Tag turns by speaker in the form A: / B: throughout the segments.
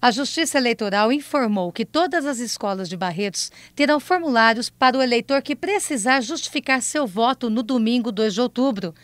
A: A Justiça Eleitoral informou que todas as escolas de Barretos terão formulários para o eleitor que precisar justificar seu voto no domingo 2 de outubro.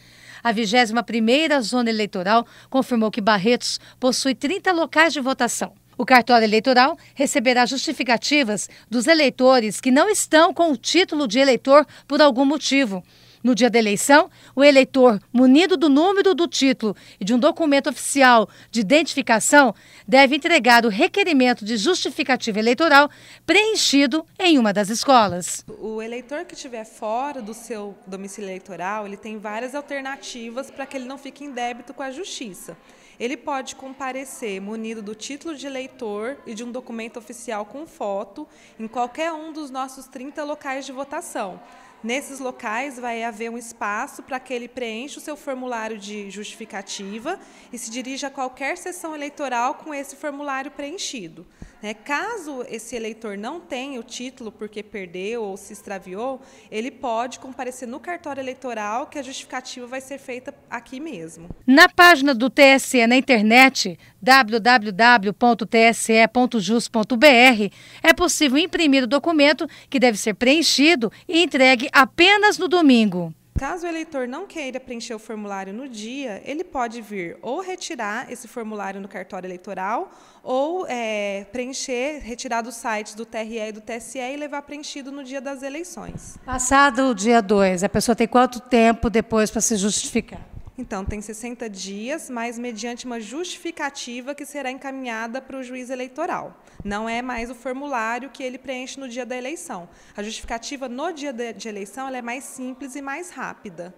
A: A 21ª Zona Eleitoral confirmou que Barretos possui 30 locais de votação. O cartório eleitoral receberá justificativas dos eleitores que não estão com o título de eleitor por algum motivo. No dia da eleição, o eleitor, munido do número do título e de um documento oficial de identificação, deve entregar o requerimento de justificativa eleitoral preenchido em uma das escolas.
B: O eleitor que estiver fora do seu domicílio eleitoral, ele tem várias alternativas para que ele não fique em débito com a justiça. Ele pode comparecer munido do título de eleitor e de um documento oficial com foto em qualquer um dos nossos 30 locais de votação. Nesses locais vai haver um espaço para que ele preencha o seu formulário de justificativa e se dirija a qualquer sessão eleitoral com esse formulário preenchido. Né? Caso esse eleitor não tenha o título porque perdeu ou se extraviou, ele pode comparecer no cartório eleitoral, que a justificativa vai ser feita aqui mesmo.
A: Na página do TSE na internet, www.tse.jus.br, é possível imprimir o documento que deve ser preenchido e entregue apenas no domingo.
B: Caso o eleitor não queira preencher o formulário no dia, ele pode vir ou retirar esse formulário no cartório eleitoral ou é, preencher, retirar dos sites do TRE e do TSE e levar preenchido no dia das eleições.
A: Passado o dia 2, a pessoa tem quanto tempo depois para se justificar?
B: Então, tem 60 dias, mas mediante uma justificativa que será encaminhada para o juiz eleitoral. Não é mais o formulário que ele preenche no dia da eleição. A justificativa
A: no dia de eleição é mais simples e mais rápida.